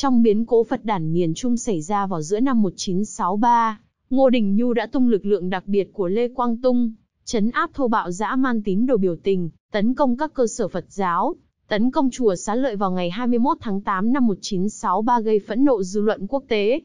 Trong biến cố Phật đản miền Trung xảy ra vào giữa năm 1963, Ngô Đình Nhu đã tung lực lượng đặc biệt của Lê Quang Tung, chấn áp thô bạo dã man tín đồ biểu tình, tấn công các cơ sở Phật giáo, tấn công chùa xá lợi vào ngày 21 tháng 8 năm 1963 gây phẫn nộ dư luận quốc tế.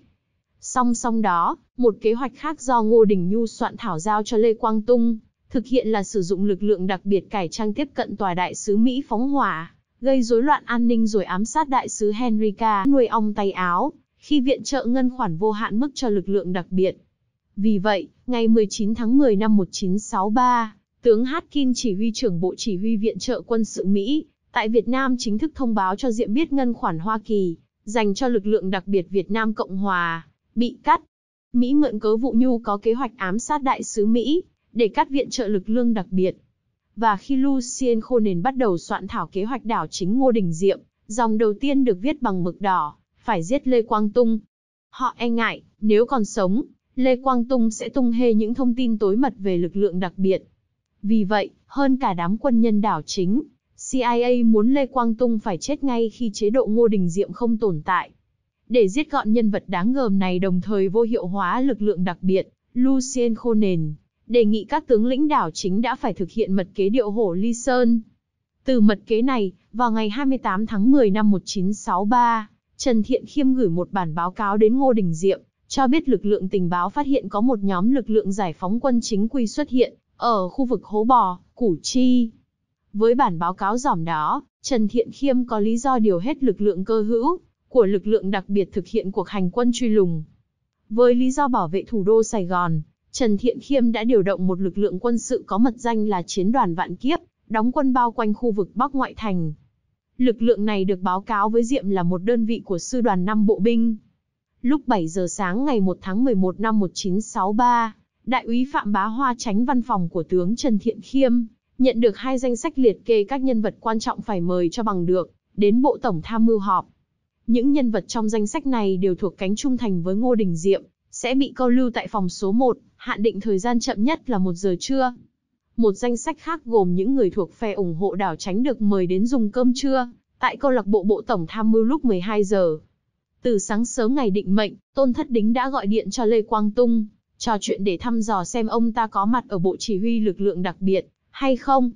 Song song đó, một kế hoạch khác do Ngô Đình Nhu soạn thảo giao cho Lê Quang Tung, thực hiện là sử dụng lực lượng đặc biệt cải trang tiếp cận tòa đại sứ Mỹ phóng hỏa, gây rối loạn an ninh rồi ám sát đại sứ Henrika nuôi ong tay áo, khi viện trợ ngân khoản vô hạn mức cho lực lượng đặc biệt. Vì vậy, ngày 19 tháng 10 năm 1963, tướng Hatkin chỉ huy trưởng Bộ Chỉ huy Viện trợ quân sự Mỹ, tại Việt Nam chính thức thông báo cho Diệm biết ngân khoản Hoa Kỳ, dành cho lực lượng đặc biệt Việt Nam Cộng Hòa, bị cắt. Mỹ mượn cớ vụ Nhu có kế hoạch ám sát đại sứ Mỹ, để cắt viện trợ lực lương đặc biệt và khi Lucien khô nền bắt đầu soạn thảo kế hoạch đảo chính Ngô Đình Diệm, dòng đầu tiên được viết bằng mực đỏ, phải giết Lê Quang Tung. Họ e ngại, nếu còn sống, Lê Quang Tung sẽ tung hê những thông tin tối mật về lực lượng đặc biệt. Vì vậy, hơn cả đám quân nhân đảo chính, CIA muốn Lê Quang Tung phải chết ngay khi chế độ Ngô Đình Diệm không tồn tại. Để giết gọn nhân vật đáng gờm này đồng thời vô hiệu hóa lực lượng đặc biệt, Lucien Khô Nền, đề nghị các tướng lĩnh đảo chính đã phải thực hiện mật kế điệu hổ ly sơn. Từ mật kế này, vào ngày 28 tháng 10 năm 1963, Trần Thiện Khiêm gửi một bản báo cáo đến Ngô Đình Diệm, cho biết lực lượng tình báo phát hiện có một nhóm lực lượng giải phóng quân chính quy xuất hiện ở khu vực Hố Bò, Củ Chi. Với bản báo cáo giỏm đó, Trần Thiện Khiêm có lý do điều hết lực lượng cơ hữu của lực lượng đặc biệt thực hiện cuộc hành quân truy lùng. Với lý do bảo vệ thủ đô Sài Gòn, Trần Thiện Khiêm đã điều động một lực lượng quân sự có mật danh là chiến đoàn vạn kiếp, đóng quân bao quanh khu vực Bắc Ngoại Thành. Lực lượng này được báo cáo với Diệm là một đơn vị của sư đoàn 5 bộ binh. Lúc 7 giờ sáng ngày 1 tháng 11 năm 1963, Đại úy Phạm Bá Hoa tránh văn phòng của tướng Trần Thiện Khiêm, nhận được hai danh sách liệt kê các nhân vật quan trọng phải mời cho bằng được, đến Bộ Tổng Tham mưu họp. Những nhân vật trong danh sách này đều thuộc cánh trung thành với Ngô Đình Diệm, sẽ bị câu lưu tại phòng số 1, hạn định thời gian chậm nhất là 1 giờ trưa. Một danh sách khác gồm những người thuộc phe ủng hộ đảo tránh được mời đến dùng cơm trưa, tại câu lạc bộ Bộ Tổng Tham mưu lúc 12 giờ. Từ sáng sớm ngày định mệnh, Tôn Thất Đính đã gọi điện cho Lê Quang Tung, trò chuyện để thăm dò xem ông ta có mặt ở Bộ Chỉ huy lực lượng đặc biệt, hay không.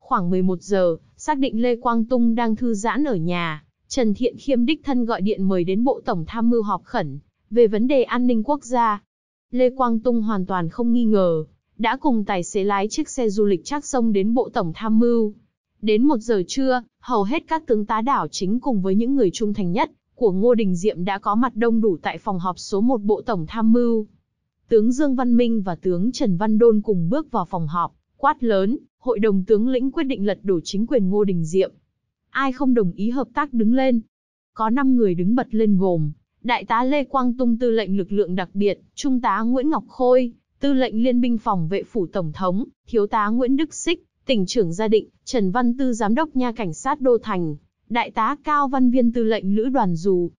Khoảng 11 giờ, xác định Lê Quang Tung đang thư giãn ở nhà, Trần Thiện Khiêm đích thân gọi điện mời đến Bộ Tổng Tham mưu họp khẩn, về vấn đề an ninh quốc gia, Lê Quang Tung hoàn toàn không nghi ngờ, đã cùng tài xế lái chiếc xe du lịch chắc sông đến Bộ Tổng Tham mưu. Đến một giờ trưa, hầu hết các tướng tá đảo chính cùng với những người trung thành nhất của Ngô Đình Diệm đã có mặt đông đủ tại phòng họp số 1 Bộ Tổng Tham mưu. Tướng Dương Văn Minh và tướng Trần Văn Đôn cùng bước vào phòng họp, quát lớn, hội đồng tướng lĩnh quyết định lật đổ chính quyền Ngô Đình Diệm. Ai không đồng ý hợp tác đứng lên. Có 5 người đứng bật lên gồm Đại tá Lê Quang Tung tư lệnh lực lượng đặc biệt, Trung tá Nguyễn Ngọc Khôi, tư lệnh liên binh phòng vệ phủ Tổng thống, Thiếu tá Nguyễn Đức Xích, tỉnh trưởng gia định, Trần Văn Tư giám đốc nha cảnh sát Đô Thành, Đại tá Cao Văn Viên tư lệnh lữ đoàn dù.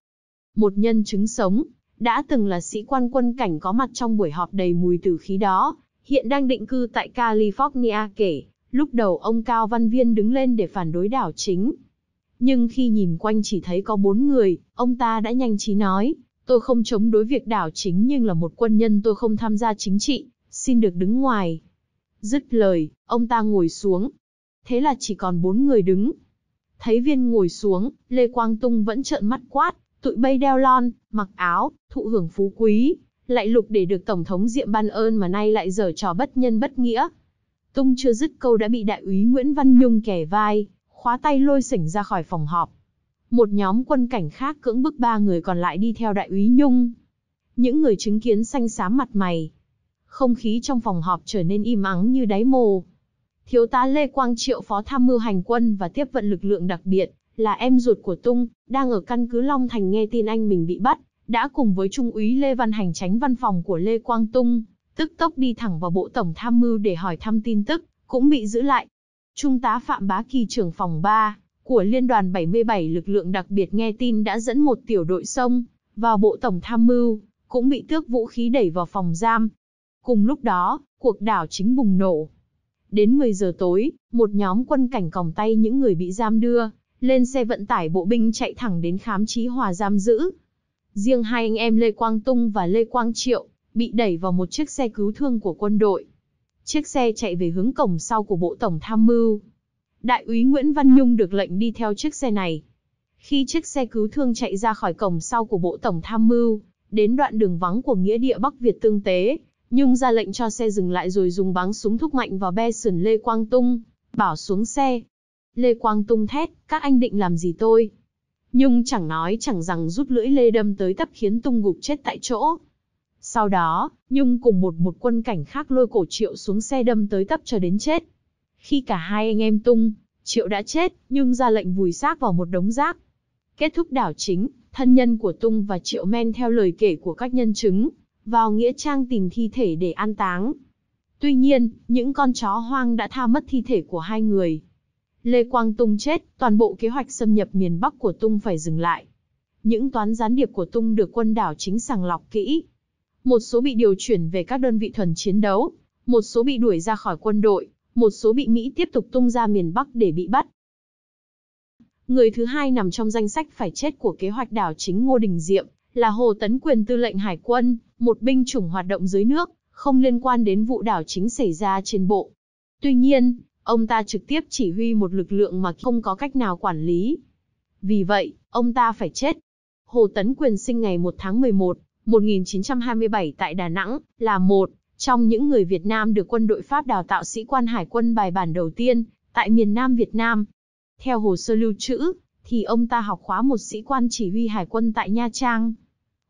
Một nhân chứng sống, đã từng là sĩ quan quân cảnh có mặt trong buổi họp đầy mùi tử khí đó, hiện đang định cư tại California kể, lúc đầu ông Cao Văn Viên đứng lên để phản đối đảo chính, nhưng khi nhìn quanh chỉ thấy có bốn người, ông ta đã nhanh trí nói, tôi không chống đối việc đảo chính nhưng là một quân nhân tôi không tham gia chính trị, xin được đứng ngoài. Dứt lời, ông ta ngồi xuống. Thế là chỉ còn bốn người đứng. Thấy viên ngồi xuống, Lê Quang Tung vẫn trợn mắt quát, tụi bay đeo lon, mặc áo, thụ hưởng phú quý, lại lục để được Tổng thống Diệm ban ơn mà nay lại giở trò bất nhân bất nghĩa. Tung chưa dứt câu đã bị đại úy Nguyễn Văn Nhung kẻ vai, khóa tay lôi sỉnh ra khỏi phòng họp. Một nhóm quân cảnh khác cưỡng bức ba người còn lại đi theo đại úy Nhung. Những người chứng kiến xanh xám mặt mày. Không khí trong phòng họp trở nên im ắng như đáy mồ. Thiếu tá Lê Quang Triệu phó tham mưu hành quân và tiếp vận lực lượng đặc biệt, là em ruột của Tung, đang ở căn cứ Long Thành nghe tin anh mình bị bắt, đã cùng với Trung úy Lê Văn Hành tránh văn phòng của Lê Quang Tung, tức tốc đi thẳng vào Bộ Tổng Tham mưu để hỏi thăm tin tức, cũng bị giữ lại, Trung tá Phạm Bá Kỳ trưởng phòng 3 của Liên đoàn 77 lực lượng đặc biệt nghe tin đã dẫn một tiểu đội sông vào bộ tổng tham mưu, cũng bị tước vũ khí đẩy vào phòng giam. Cùng lúc đó, cuộc đảo chính bùng nổ. Đến 10 giờ tối, một nhóm quân cảnh còng tay những người bị giam đưa, lên xe vận tải bộ binh chạy thẳng đến khám trí hòa giam giữ. Riêng hai anh em Lê Quang Tung và Lê Quang Triệu, bị đẩy vào một chiếc xe cứu thương của quân đội. Chiếc xe chạy về hướng cổng sau của Bộ Tổng Tham mưu. Đại úy Nguyễn Văn Nhung được lệnh đi theo chiếc xe này. Khi chiếc xe cứu thương chạy ra khỏi cổng sau của Bộ Tổng Tham mưu, đến đoạn đường vắng của nghĩa địa Bắc Việt Tương Tế, Nhung ra lệnh cho xe dừng lại rồi dùng báng súng thúc mạnh vào be sườn Lê Quang Tung, bảo xuống xe. Lê Quang Tung thét, các anh định làm gì tôi? Nhung chẳng nói chẳng rằng rút lưỡi Lê đâm tới tấp khiến Tung gục chết tại chỗ. Sau đó, Nhung cùng một một quân cảnh khác lôi cổ Triệu xuống xe đâm tới tấp cho đến chết. Khi cả hai anh em tung, Triệu đã chết, Nhung ra lệnh vùi xác vào một đống rác. Kết thúc đảo chính, thân nhân của Tung và Triệu men theo lời kể của các nhân chứng, vào nghĩa trang tìm thi thể để an táng. Tuy nhiên, những con chó hoang đã tha mất thi thể của hai người. Lê Quang Tung chết, toàn bộ kế hoạch xâm nhập miền Bắc của Tung phải dừng lại. Những toán gián điệp của Tung được quân đảo chính sàng lọc kỹ, một số bị điều chuyển về các đơn vị thuần chiến đấu, một số bị đuổi ra khỏi quân đội, một số bị Mỹ tiếp tục tung ra miền Bắc để bị bắt. Người thứ hai nằm trong danh sách phải chết của kế hoạch đảo chính Ngô Đình Diệm là Hồ Tấn Quyền tư lệnh Hải quân, một binh chủng hoạt động dưới nước, không liên quan đến vụ đảo chính xảy ra trên bộ. Tuy nhiên, ông ta trực tiếp chỉ huy một lực lượng mà không có cách nào quản lý. Vì vậy, ông ta phải chết. Hồ Tấn Quyền sinh ngày 1 tháng 11 1927 tại Đà Nẵng, là một trong những người Việt Nam được quân đội Pháp đào tạo sĩ quan hải quân bài bản đầu tiên tại miền Nam Việt Nam. Theo hồ sơ lưu trữ, thì ông ta học khóa một sĩ quan chỉ huy hải quân tại Nha Trang.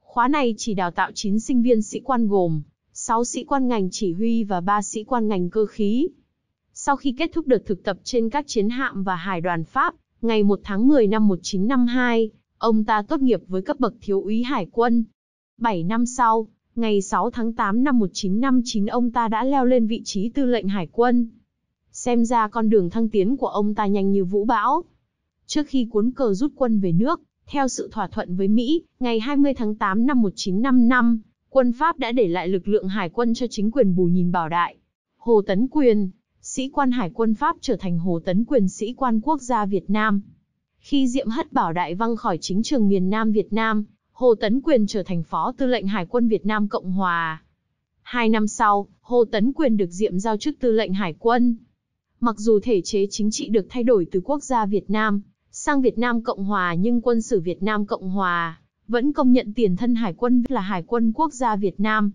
Khóa này chỉ đào tạo 9 sinh viên sĩ quan gồm 6 sĩ quan ngành chỉ huy và 3 sĩ quan ngành cơ khí. Sau khi kết thúc đợt thực tập trên các chiến hạm và hải đoàn Pháp, ngày 1 tháng 10 năm 1952, ông ta tốt nghiệp với cấp bậc thiếu úy hải quân. 7 năm sau, ngày 6 tháng 8 năm 1959 ông ta đã leo lên vị trí tư lệnh hải quân. Xem ra con đường thăng tiến của ông ta nhanh như vũ bão. Trước khi cuốn cờ rút quân về nước, theo sự thỏa thuận với Mỹ, ngày 20 tháng 8 năm 1955, quân Pháp đã để lại lực lượng hải quân cho chính quyền Bù Nhìn Bảo Đại. Hồ Tấn Quyền, sĩ quan hải quân Pháp trở thành Hồ Tấn Quyền sĩ quan quốc gia Việt Nam. Khi Diệm Hất Bảo Đại văng khỏi chính trường miền Nam Việt Nam, Hồ Tấn Quyền trở thành Phó Tư lệnh Hải quân Việt Nam Cộng Hòa. Hai năm sau, Hồ Tấn Quyền được diệm giao chức Tư lệnh Hải quân. Mặc dù thể chế chính trị được thay đổi từ quốc gia Việt Nam sang Việt Nam Cộng Hòa nhưng quân sự Việt Nam Cộng Hòa vẫn công nhận tiền thân Hải quân là Hải quân quốc gia Việt Nam.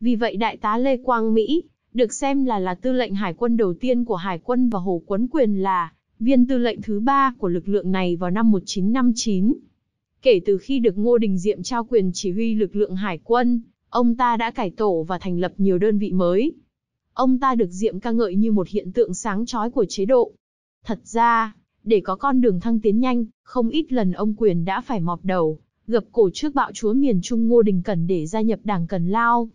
Vì vậy Đại tá Lê Quang Mỹ được xem là là tư lệnh hải quân đầu tiên của hải quân và Hồ Quấn Quyền là viên tư lệnh thứ ba của lực lượng này vào năm 1959. Kể từ khi được Ngô Đình Diệm trao quyền chỉ huy lực lượng hải quân, ông ta đã cải tổ và thành lập nhiều đơn vị mới. Ông ta được Diệm ca ngợi như một hiện tượng sáng chói của chế độ. Thật ra, để có con đường thăng tiến nhanh, không ít lần ông quyền đã phải mọp đầu, gập cổ trước bạo chúa miền Trung Ngô Đình Cẩn để gia nhập đảng Cần Lao.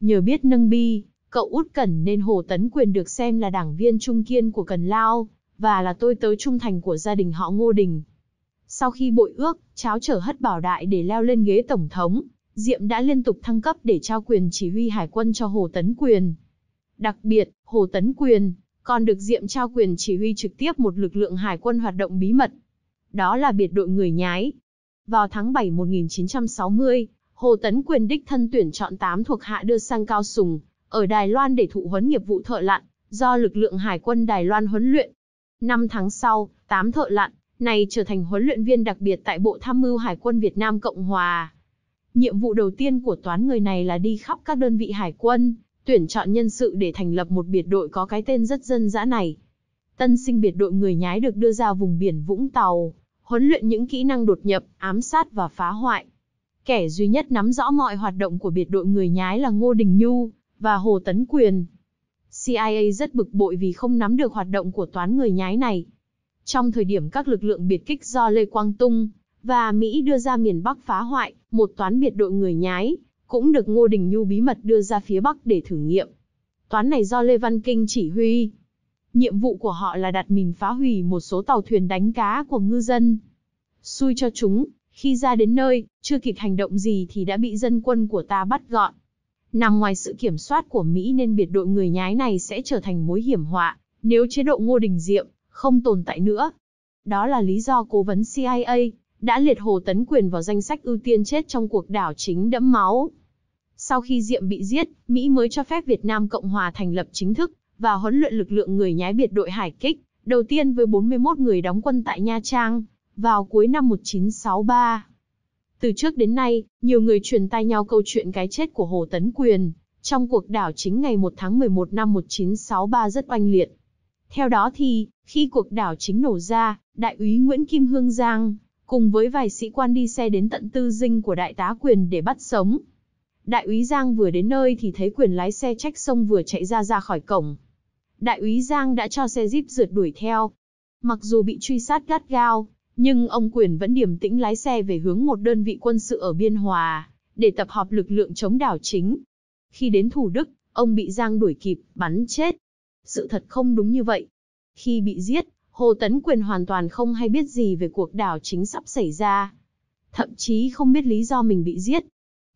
Nhờ biết nâng bi, cậu út Cẩn nên Hồ Tấn Quyền được xem là đảng viên trung kiên của Cần Lao, và là tôi tớ trung thành của gia đình họ Ngô Đình. Sau khi bội ước, cháo trở hất bảo đại để leo lên ghế tổng thống, Diệm đã liên tục thăng cấp để trao quyền chỉ huy hải quân cho Hồ Tấn Quyền. Đặc biệt, Hồ Tấn Quyền còn được Diệm trao quyền chỉ huy trực tiếp một lực lượng hải quân hoạt động bí mật. Đó là biệt đội người nhái. Vào tháng 7 1960, Hồ Tấn Quyền đích thân tuyển chọn 8 thuộc hạ đưa sang Cao Sùng, ở Đài Loan để thụ huấn nghiệp vụ thợ lặn, do lực lượng hải quân Đài Loan huấn luyện. Năm tháng sau, 8 thợ lặn, này trở thành huấn luyện viên đặc biệt tại Bộ Tham mưu Hải quân Việt Nam Cộng Hòa. Nhiệm vụ đầu tiên của toán người này là đi khắp các đơn vị hải quân, tuyển chọn nhân sự để thành lập một biệt đội có cái tên rất dân dã này. Tân sinh biệt đội người nhái được đưa ra vùng biển Vũng Tàu, huấn luyện những kỹ năng đột nhập, ám sát và phá hoại. Kẻ duy nhất nắm rõ mọi hoạt động của biệt đội người nhái là Ngô Đình Nhu và Hồ Tấn Quyền. CIA rất bực bội vì không nắm được hoạt động của toán người nhái này, trong thời điểm các lực lượng biệt kích do Lê Quang Tung và Mỹ đưa ra miền Bắc phá hoại, một toán biệt đội người nhái cũng được Ngô Đình Nhu bí mật đưa ra phía Bắc để thử nghiệm. Toán này do Lê Văn Kinh chỉ huy. Nhiệm vụ của họ là đặt mình phá hủy một số tàu thuyền đánh cá của ngư dân. Xui cho chúng, khi ra đến nơi, chưa kịp hành động gì thì đã bị dân quân của ta bắt gọn. Nằm ngoài sự kiểm soát của Mỹ nên biệt đội người nhái này sẽ trở thành mối hiểm họa, nếu chế độ Ngô Đình Diệm không tồn tại nữa. Đó là lý do cố vấn CIA đã liệt Hồ Tấn Quyền vào danh sách ưu tiên chết trong cuộc đảo chính đẫm máu. Sau khi Diệm bị giết, Mỹ mới cho phép Việt Nam Cộng Hòa thành lập chính thức và huấn luyện lực lượng người nhái biệt đội hải kích, đầu tiên với 41 người đóng quân tại Nha Trang, vào cuối năm 1963. Từ trước đến nay, nhiều người truyền tai nhau câu chuyện cái chết của Hồ Tấn Quyền trong cuộc đảo chính ngày 1 tháng 11 năm 1963 rất oanh liệt. Theo đó thì, khi cuộc đảo chính nổ ra, đại úy Nguyễn Kim Hương Giang, cùng với vài sĩ quan đi xe đến tận tư dinh của đại tá quyền để bắt sống. Đại úy Giang vừa đến nơi thì thấy quyền lái xe trách sông vừa chạy ra ra khỏi cổng. Đại úy Giang đã cho xe jeep rượt đuổi theo. Mặc dù bị truy sát gắt gao, nhưng ông quyền vẫn điềm tĩnh lái xe về hướng một đơn vị quân sự ở Biên Hòa, để tập hợp lực lượng chống đảo chính. Khi đến Thủ Đức, ông bị Giang đuổi kịp, bắn chết sự thật không đúng như vậy. Khi bị giết, Hồ Tấn Quyền hoàn toàn không hay biết gì về cuộc đảo chính sắp xảy ra. Thậm chí không biết lý do mình bị giết.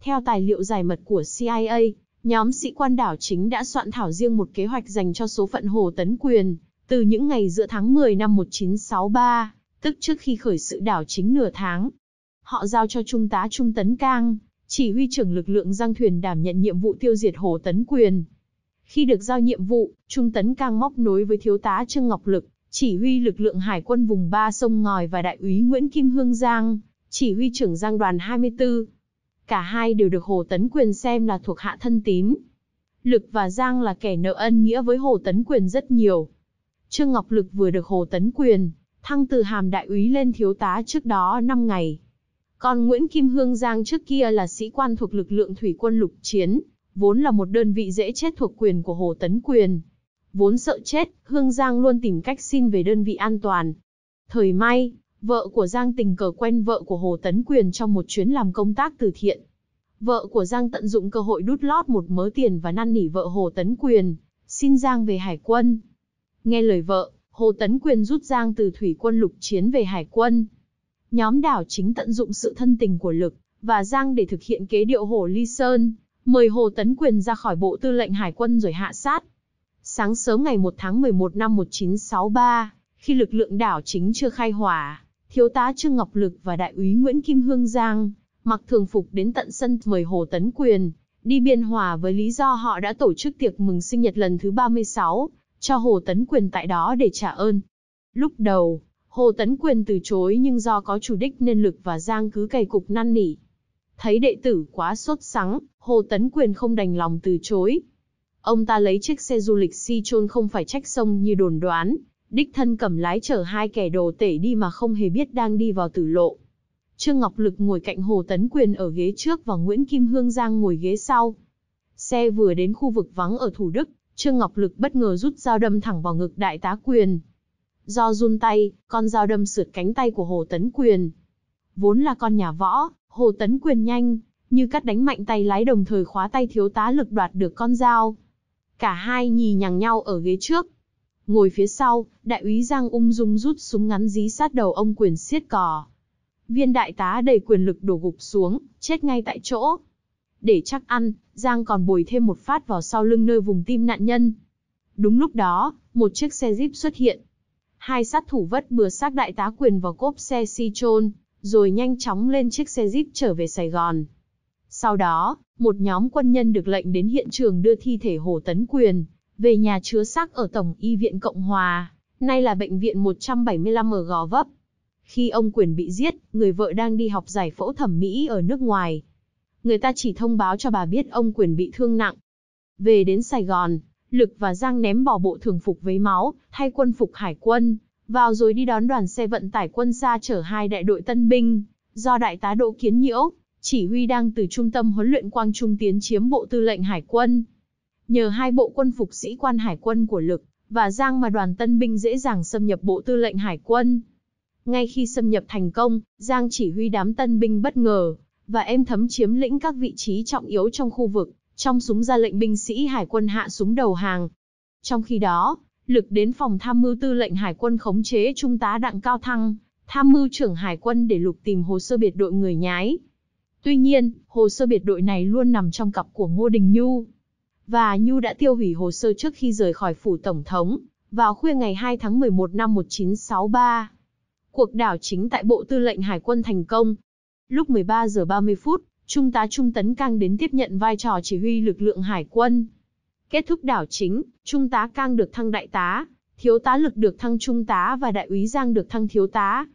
Theo tài liệu giải mật của CIA, nhóm sĩ quan đảo chính đã soạn thảo riêng một kế hoạch dành cho số phận Hồ Tấn Quyền, từ những ngày giữa tháng 10 năm 1963, tức trước khi khởi sự đảo chính nửa tháng. Họ giao cho Trung tá Trung Tấn Cang, chỉ huy trưởng lực lượng giang thuyền đảm nhận nhiệm vụ tiêu diệt Hồ Tấn Quyền, khi được giao nhiệm vụ, Trung tấn Cang móc nối với thiếu tá Trương Ngọc Lực, chỉ huy lực lượng hải quân vùng ba sông Ngòi và đại úy Nguyễn Kim Hương Giang, chỉ huy trưởng Giang đoàn 24. Cả hai đều được Hồ Tấn Quyền xem là thuộc hạ thân tín. Lực và Giang là kẻ nợ ân nghĩa với Hồ Tấn Quyền rất nhiều. Trương Ngọc Lực vừa được Hồ Tấn Quyền thăng từ hàm đại úy lên thiếu tá trước đó 5 ngày. Còn Nguyễn Kim Hương Giang trước kia là sĩ quan thuộc lực lượng thủy quân lục chiến, vốn là một đơn vị dễ chết thuộc quyền của Hồ Tấn Quyền. Vốn sợ chết, Hương Giang luôn tìm cách xin về đơn vị an toàn. Thời may, vợ của Giang tình cờ quen vợ của Hồ Tấn Quyền trong một chuyến làm công tác từ thiện. Vợ của Giang tận dụng cơ hội đút lót một mớ tiền và năn nỉ vợ Hồ Tấn Quyền, xin Giang về hải quân. Nghe lời vợ, Hồ Tấn Quyền rút Giang từ thủy quân lục chiến về hải quân. Nhóm đảo chính tận dụng sự thân tình của lực và Giang để thực hiện kế điệu Hồ Ly Sơn, mời Hồ Tấn Quyền ra khỏi Bộ Tư lệnh Hải quân rồi hạ sát. Sáng sớm ngày 1 tháng 11 năm 1963, khi lực lượng đảo chính chưa khai hỏa, thiếu tá Trương Ngọc Lực và đại úy Nguyễn Kim Hương Giang, mặc thường phục đến tận sân mời Hồ Tấn Quyền, đi biên hòa với lý do họ đã tổ chức tiệc mừng sinh nhật lần thứ 36, cho Hồ Tấn Quyền tại đó để trả ơn. Lúc đầu, Hồ Tấn Quyền từ chối nhưng do có chủ đích nên Lực và Giang cứ cày cục năn nỉ. Thấy đệ tử quá sốt sắng, Hồ Tấn Quyền không đành lòng từ chối. Ông ta lấy chiếc xe du lịch si chôn không phải trách sông như đồn đoán, đích thân cầm lái chở hai kẻ đồ tể đi mà không hề biết đang đi vào tử lộ. Trương Ngọc Lực ngồi cạnh Hồ Tấn Quyền ở ghế trước và Nguyễn Kim Hương Giang ngồi ghế sau. Xe vừa đến khu vực vắng ở Thủ Đức, Trương Ngọc Lực bất ngờ rút dao đâm thẳng vào ngực đại tá Quyền. Do run tay, con dao đâm sượt cánh tay của Hồ Tấn Quyền. Vốn là con nhà võ, Hồ Tấn Quyền nhanh, như cắt đánh mạnh tay lái đồng thời khóa tay thiếu tá lực đoạt được con dao. Cả hai nhì nhằng nhau ở ghế trước. Ngồi phía sau, đại úy Giang ung dung rút súng ngắn dí sát đầu ông Quyền siết cò. Viên đại tá đầy quyền lực đổ gục xuống, chết ngay tại chỗ. Để chắc ăn, Giang còn bồi thêm một phát vào sau lưng nơi vùng tim nạn nhân. Đúng lúc đó, một chiếc xe jeep xuất hiện. Hai sát thủ vất bừa xác đại tá quyền vào cốp xe si chôn rồi nhanh chóng lên chiếc xe jeep trở về Sài Gòn. Sau đó, một nhóm quân nhân được lệnh đến hiện trường đưa thi thể Hồ Tấn Quyền về nhà chứa xác ở Tổng Y viện Cộng Hòa, nay là Bệnh viện 175 ở Gò Vấp. Khi ông Quyền bị giết, người vợ đang đi học giải phẫu thẩm mỹ ở nước ngoài. Người ta chỉ thông báo cho bà biết ông Quyền bị thương nặng. Về đến Sài Gòn, Lực và Giang ném bỏ bộ thường phục với máu, thay quân phục hải quân, vào rồi đi đón đoàn xe vận tải quân xa chở hai đại đội tân binh, do đại tá Đỗ Kiến Nhiễu, chỉ huy đang từ trung tâm huấn luyện Quang Trung tiến chiếm bộ tư lệnh hải quân. Nhờ hai bộ quân phục sĩ quan hải quân của lực và Giang mà đoàn tân binh dễ dàng xâm nhập bộ tư lệnh hải quân. Ngay khi xâm nhập thành công, Giang chỉ huy đám tân binh bất ngờ và em thấm chiếm lĩnh các vị trí trọng yếu trong khu vực, trong súng ra lệnh binh sĩ hải quân hạ súng đầu hàng. Trong khi đó, lực đến phòng tham mưu tư lệnh hải quân khống chế trung tá đặng cao thăng, tham mưu trưởng hải quân để lục tìm hồ sơ biệt đội người nhái. Tuy nhiên, hồ sơ biệt đội này luôn nằm trong cặp của Ngô Đình Nhu. Và Nhu đã tiêu hủy hồ sơ trước khi rời khỏi phủ tổng thống, vào khuya ngày 2 tháng 11 năm 1963. Cuộc đảo chính tại Bộ Tư lệnh Hải quân thành công. Lúc 13 giờ 30 phút, Trung tá Trung Tấn Cang đến tiếp nhận vai trò chỉ huy lực lượng Hải quân. Kết thúc đảo chính, Trung tá Cang được thăng đại tá, Thiếu tá Lực được thăng Trung tá và Đại úy Giang được thăng Thiếu tá.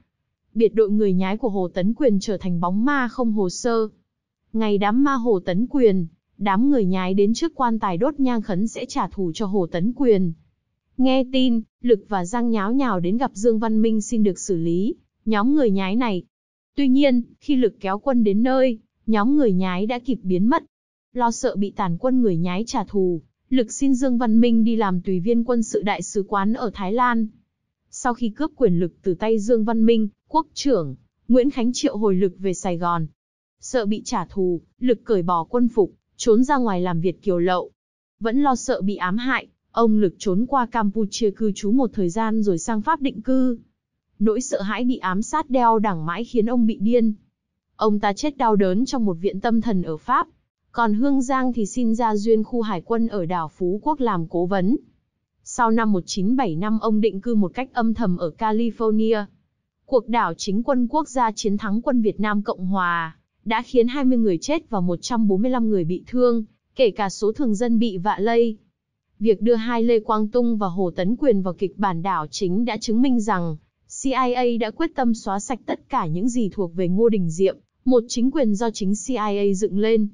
Biệt đội người nhái của Hồ Tấn Quyền trở thành bóng ma không hồ sơ. Ngày đám ma Hồ Tấn Quyền, đám người nhái đến trước quan tài đốt nhang khấn sẽ trả thù cho Hồ Tấn Quyền. Nghe tin, Lực và Giang nháo nhào đến gặp Dương Văn Minh xin được xử lý, nhóm người nhái này. Tuy nhiên, khi Lực kéo quân đến nơi, nhóm người nhái đã kịp biến mất. Lo sợ bị tàn quân người nhái trả thù, lực xin Dương Văn Minh đi làm tùy viên quân sự đại sứ quán ở Thái Lan. Sau khi cướp quyền lực từ tay Dương Văn Minh, quốc trưởng, Nguyễn Khánh Triệu hồi lực về Sài Gòn. Sợ bị trả thù, lực cởi bỏ quân phục, trốn ra ngoài làm việc kiều lậu. Vẫn lo sợ bị ám hại, ông lực trốn qua Campuchia cư trú một thời gian rồi sang Pháp định cư. Nỗi sợ hãi bị ám sát đeo đẳng mãi khiến ông bị điên. Ông ta chết đau đớn trong một viện tâm thần ở Pháp, còn Hương Giang thì xin ra duyên khu hải quân ở đảo Phú Quốc làm cố vấn. Sau năm 1975 ông định cư một cách âm thầm ở California. Cuộc đảo chính quân quốc gia chiến thắng quân Việt Nam Cộng Hòa đã khiến 20 người chết và 145 người bị thương, kể cả số thường dân bị vạ lây. Việc đưa hai Lê Quang Tung và Hồ Tấn Quyền vào kịch bản đảo chính đã chứng minh rằng CIA đã quyết tâm xóa sạch tất cả những gì thuộc về Ngô Đình Diệm, một chính quyền do chính CIA dựng lên.